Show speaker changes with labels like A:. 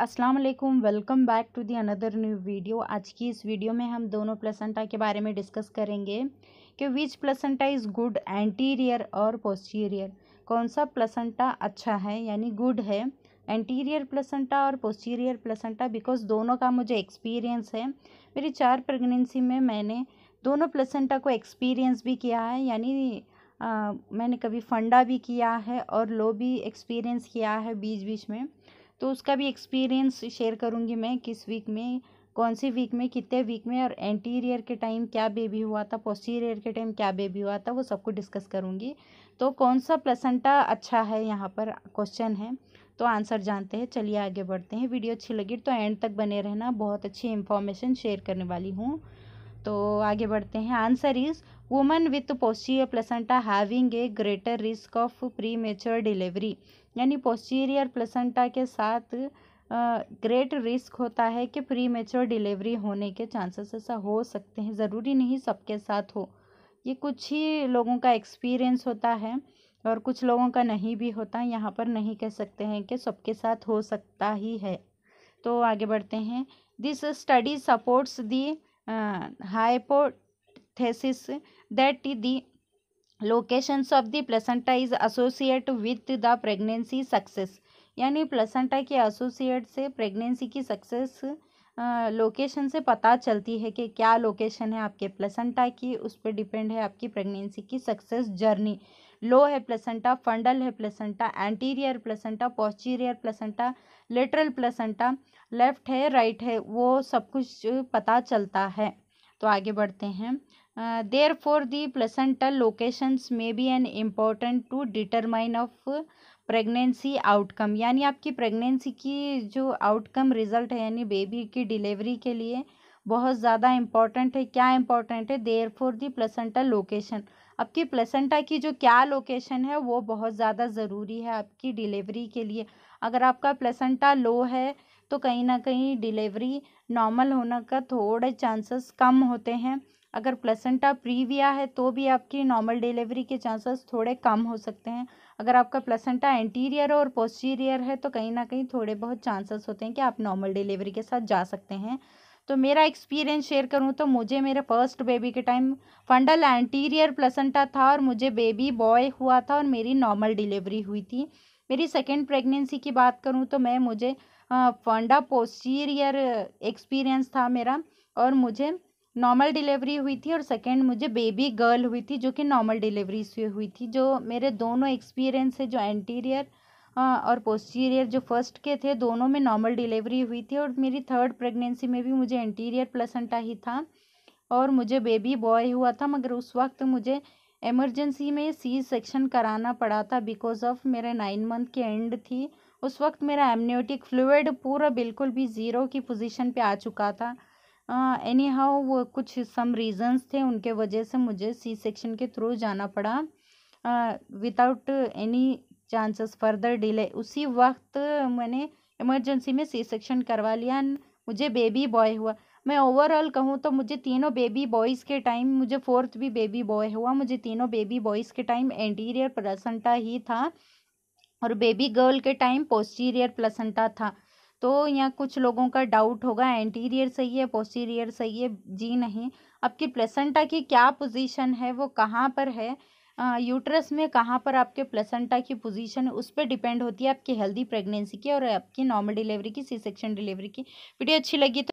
A: अस्सलाम वालेकुम welcome back to the another new video आज की इस वीडियो में हम दोनों प्लेसेंटा के बारे में डिस्कस करेंगे कि which placenta is good anterior और पोस्टीरियर कौन सा प्लेसेंटा अच्छा है यानी गुड है एंटीरियर प्लेसेंटा और पोस्टीरियर प्लेसेंटा बिकॉज दोनों का मुझे एक्सपीरियंस है मेरी चार प्रेगनेंसी में मैंने दोनों प्लेसेंटा को एक्सपीरियंस भी किया है यानी मैंने कभी फंडा भी किया है और लो भी एक्सपीरियंस किया है बीच बीच में तो उसका भी एक्सपीरियंस शेयर करूँगी मैं किस वीक में कौन सी वीक में कितने वीक में और एंटीरियर के टाइम क्या बेबी हुआ था पोस्टीरियर के टाइम क्या बेबी हुआ था वो सबको डिस्कस करूँगी तो कौन सा प्लेसेंटा अच्छा है यहाँ पर क्वेश्चन है तो आंसर जानते हैं चलिए आगे बढ़ते हैं वीडियो अच्छी लगी तो एंड तक बने रहना बहुत अच्छी इन्फॉर्मेशन शेयर करने वाली हूँ तो आगे बढ़ते हैं answer is woman with posterior placenta having a greater risk of premature delivery यानी पोस्टीरियर प्लेसेंटा के साथ ग्रेट uh, रिस्क होता है कि प्री मेच्योर डिलीवरी होने के चांसेस ऐसा हो सकते हैं ज़रूरी नहीं सबके साथ हो ये कुछ ही लोगों का एक्सपीरियंस होता है और कुछ लोगों का नहीं भी होता यहाँ पर नहीं कह सकते हैं कि सबके साथ हो सकता ही है तो आगे बढ़ते हैं this study supports the hypothesis that the locations of the placenta is associated with the pregnancy success यानी प्लेसेंटा के एसोसिएट से प्रेगनेंसी की सक्सेस लोकेशन से पता चलती है कि क्या लोकेशन है आपके प्लेसेंटा की उस पर डिपेंड है आपकी प्रेगनेंसी की सक्सेस जर्नी लो है प्लेसेंटा फंडल है placenta anterior placenta posterior placenta lateral placenta left है राइट है वो सब कुछ पता चलता है तो आगे बढ़ते हैं therefore the placental locations may be an important to determine of pregnancy outcome यानी आपकी प्रेगनेंसी की जो आउटकम रिजल्ट है यानी बेबी की डिलीवरी के लिए बहुत ज़्यादा इम्पॉर्टेंट है क्या इम्पॉर्टेंट है therefore the placental location आपकी प्लेसेंटा की जो क्या लोकेशन है वो बहुत ज़्यादा ज़रूरी है आपकी डिलीवरी के लिए अगर आपका प्लेसेंटा लो है तो कहीं ना कहीं डिलीवरी नॉर्मल होने का थोड़े चांसेस कम होते हैं अगर प्लेसेंटा प्रीविया है तो भी आपकी नॉर्मल डिलीवरी के चांसेस थोड़े कम हो सकते हैं अगर आपका प्लेसेंटा एंटीरियर और पोस्टीरियर है तो कहीं ना कहीं थोड़े बहुत चांसेस होते हैं कि आप नॉर्मल डिलीवरी के साथ जा सकते हैं तो मेरा एक्सपीरियंस शेयर करूं तो मुझे मेरे फर्स्ट बेबी के टाइम फंडल एंटीरियर प्लेसेंटा था और मुझे बेबी बॉय हुआ था और मेरी नॉर्मल डिलीवरी हुई थी मेरी सेकेंड प्रेगनेंसी की बात करूँ तो मैं मुझे फंडा पोस्टीरियर एक्सपीरियंस था मेरा और मुझे नॉर्मल डिलीवरी हुई थी और सेकेंड मुझे बेबी गर्ल हुई थी जो कि नॉर्मल डिलीवरी से हुई थी जो मेरे दोनों एक्सपीरियंस है जो एंटीरियर और पोस्टीरियर जो फर्स्ट के थे दोनों में नॉर्मल डिलीवरी हुई थी और मेरी थर्ड प्रेगनेंसी में भी मुझे एंटीरियर प्लसेंटा ही था और मुझे बेबी बॉय हुआ था मगर उस वक्त मुझे एमरजेंसी में सी सेक्शन कराना पड़ा था बिकॉज ऑफ मेरे नाइन मंथ की एंड थी उस वक्त मेरा एमनियोटिक फ्लूड पूरा बिल्कुल भी ज़ीरो की पोजीशन पे आ चुका था एनी uh, हाउ वो कुछ सम रीजंस थे उनके वजह से मुझे सी सेक्शन के थ्रू जाना पड़ा without any chances further delay उसी वक्त मैंने इमरजेंसी में सी सेक्शन करवा लिया मुझे बेबी बॉय हुआ मैं ओवरऑल कहूँ तो मुझे तीनों बेबी बॉयज़ के टाइम मुझे फोर्थ भी बेबी बॉय हुआ मुझे तीनों बेबी बॉयज़ के टाइम एंटीरियर प्लसंटा ही था और बेबी गर्ल के टाइम पोस्टीरियर प्लसंटा था तो यहाँ कुछ लोगों का डाउट होगा एंटीरियर सही है पोस्टीरियर सही है जी नहीं आपकी प्लेसेंटा की क्या पोजीशन है वो कहाँ पर है यूट्रस में कहाँ पर आपके प्लेसेंटा की पोजीशन है उस पर डिपेंड होती है आपकी हेल्दी प्रेगनेंसी की और आपकी नॉर्मल डिलीवरी की सी सेक्शन डिलीवरी की वीडियो अच्छी लगी तो